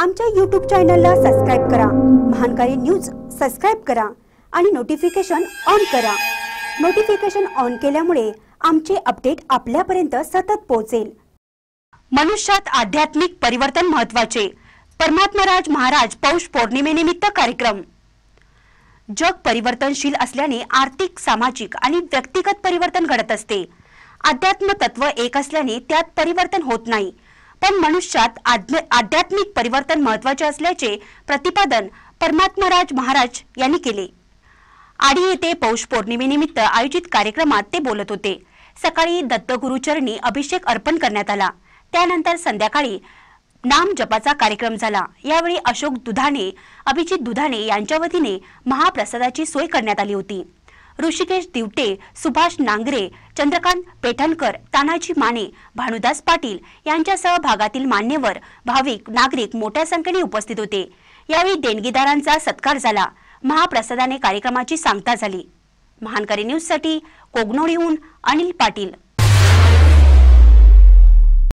आमच्या यूट्यूब चॅनलला सबस्क्राईब करा महानकारी न्यूज सबस्क्राईब करा आणि नोटिफिकेशन ऑन करा नोटिफिकेशन ऑन केल्यामुळे आमचे अपडेट आपल्यापर्यंत सतत पोहोचेल मनुष्यात आध्यात्मिक परिवर्तन महत्वाचे परमात्मराज महाराज पौष पौर्णिमेनिमित्त कार्यक्रम जग परिवर्तनशील असल्याने आर्थिक सामाजिक आणि व्यक्तिगत परिवर्तन घडत असते अध्यात्म तत्व एक असल्याने त्यात परिवर्तन होत नाही पण मनुष्यात आध्यात्मिक परिवर्तन महत्वाचे असल्याचे प्रतिपादन परमात्मराज महाराज यांनी केले आडी येथे पौष पौर्णिमेनिमित्त आयोजित कार्यक्रमात ते बोलत होते सकाळी दत्तगुरुचरणी अभिषेक अर्पण करण्यात आला त्यानंतर संध्याकाळी नाम जपाचा कार्यक्रम झाला यावेळी अशोक दुधाणे अभिजित दुधाणे यांच्या वतीने महाप्रसादाची सोय करण्यात आली होती ऋषिकेश दिवटे सुभाष नांगरे चंद्रकांत पेठणकर तानाजी माने भानुदास पाटील यांच्यासह भागातील मान्यवर भाविक नागरिक मोठ्या संख्येने उपस्थित होते यावेळी देणगीदारांचा सत्कार झाला महाप्रसादाने कार्यक्रमाची सांगता झाली महानकरी न्यूजसाठी कोगनोळीहून अनिल पाटील